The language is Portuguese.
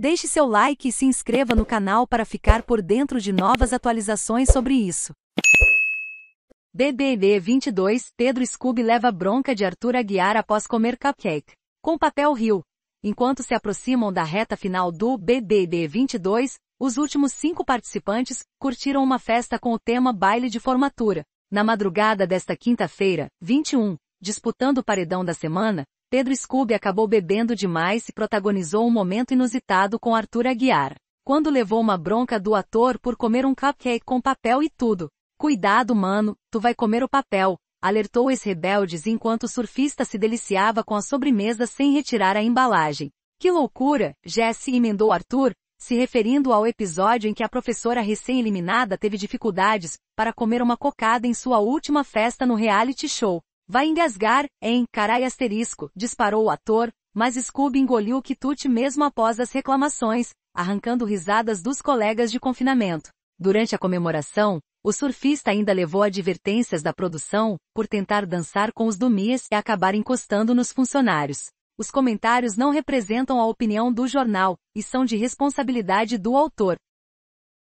Deixe seu like e se inscreva no canal para ficar por dentro de novas atualizações sobre isso. BBB 22, Pedro Scooby leva bronca de Arthur Aguiar após comer cupcake. Com papel rio. Enquanto se aproximam da reta final do BBB 22, os últimos cinco participantes curtiram uma festa com o tema baile de formatura. Na madrugada desta quinta-feira, 21, disputando o paredão da semana, Pedro Scooby acabou bebendo demais e protagonizou um momento inusitado com Arthur Aguiar. Quando levou uma bronca do ator por comer um cupcake com papel e tudo. Cuidado, mano, tu vai comer o papel, alertou os rebeldes enquanto o surfista se deliciava com a sobremesa sem retirar a embalagem. Que loucura, Jesse emendou Arthur, se referindo ao episódio em que a professora recém-eliminada teve dificuldades para comer uma cocada em sua última festa no reality show. Vai engasgar, hein, carai asterisco, disparou o ator, mas Scooby engoliu o quitute mesmo após as reclamações, arrancando risadas dos colegas de confinamento. Durante a comemoração, o surfista ainda levou advertências da produção, por tentar dançar com os dummies e acabar encostando nos funcionários. Os comentários não representam a opinião do jornal, e são de responsabilidade do autor,